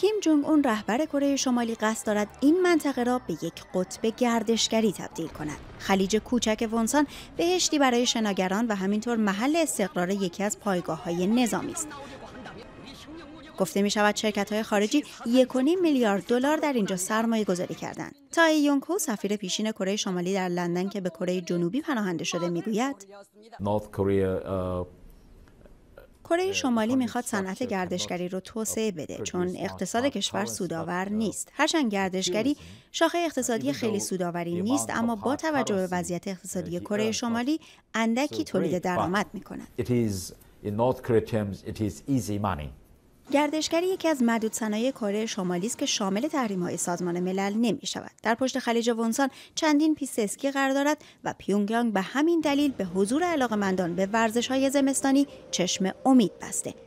کیم جونگ اون رهبر کره شمالی قصد دارد این منطقه را به یک قطب گردشگری تبدیل کند. خلیج کوچک ونسان بهشتی برای شناگران و همینطور محل استقرار یکی از پایگاه های نظامی است. گفته می شود شرکت های خارجی یک میلیارد دلار در اینجا سرمایه گذاری کردند. تا یونکو سفیر پیشین کره شمالی در لندن که به کره جنوبی پناهنده شده میگوید کره شمالی میخواد صنعت گردشگری رو توسعه بده چون اقتصاد کشور سودآور نیست هرچند گردشگری شاخه اقتصادی خیلی سودآوری نیست اما با توجه به وضعیت اقتصادی کره شمالی اندکی تولید درآمد میکند گردشگری یکی از مدود صنایع کره شمالی است که شامل های سازمان ملل نمی شود. در پشت خلیج ونسان چندین پیست اسکی قرار دارد و پیونگیانگ به همین دلیل به حضور علاقمندان به ورزش‌های زمستانی چشم امید بسته.